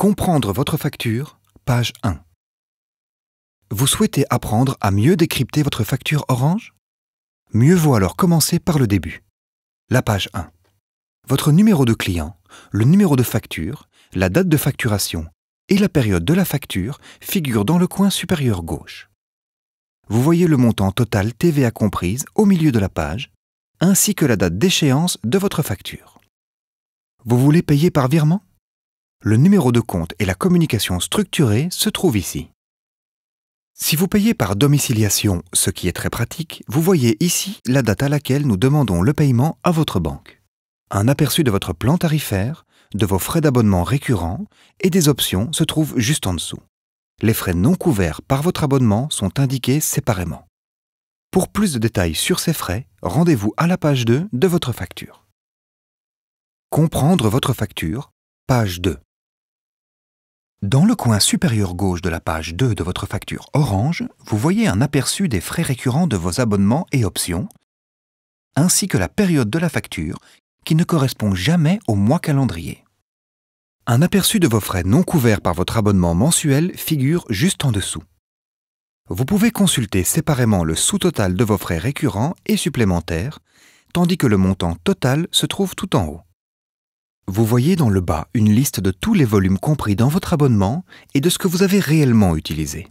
Comprendre votre facture, page 1. Vous souhaitez apprendre à mieux décrypter votre facture orange Mieux vaut alors commencer par le début. La page 1. Votre numéro de client, le numéro de facture, la date de facturation et la période de la facture figurent dans le coin supérieur gauche. Vous voyez le montant total TVA comprise au milieu de la page, ainsi que la date d'échéance de votre facture. Vous voulez payer par virement le numéro de compte et la communication structurée se trouvent ici. Si vous payez par domiciliation, ce qui est très pratique, vous voyez ici la date à laquelle nous demandons le paiement à votre banque. Un aperçu de votre plan tarifaire, de vos frais d'abonnement récurrents et des options se trouvent juste en dessous. Les frais non couverts par votre abonnement sont indiqués séparément. Pour plus de détails sur ces frais, rendez-vous à la page 2 de votre facture. Comprendre votre facture, page 2. Dans le coin supérieur gauche de la page 2 de votre facture Orange, vous voyez un aperçu des frais récurrents de vos abonnements et options, ainsi que la période de la facture qui ne correspond jamais au mois calendrier. Un aperçu de vos frais non couverts par votre abonnement mensuel figure juste en dessous. Vous pouvez consulter séparément le sous-total de vos frais récurrents et supplémentaires, tandis que le montant total se trouve tout en haut. Vous voyez dans le bas une liste de tous les volumes compris dans votre abonnement et de ce que vous avez réellement utilisé.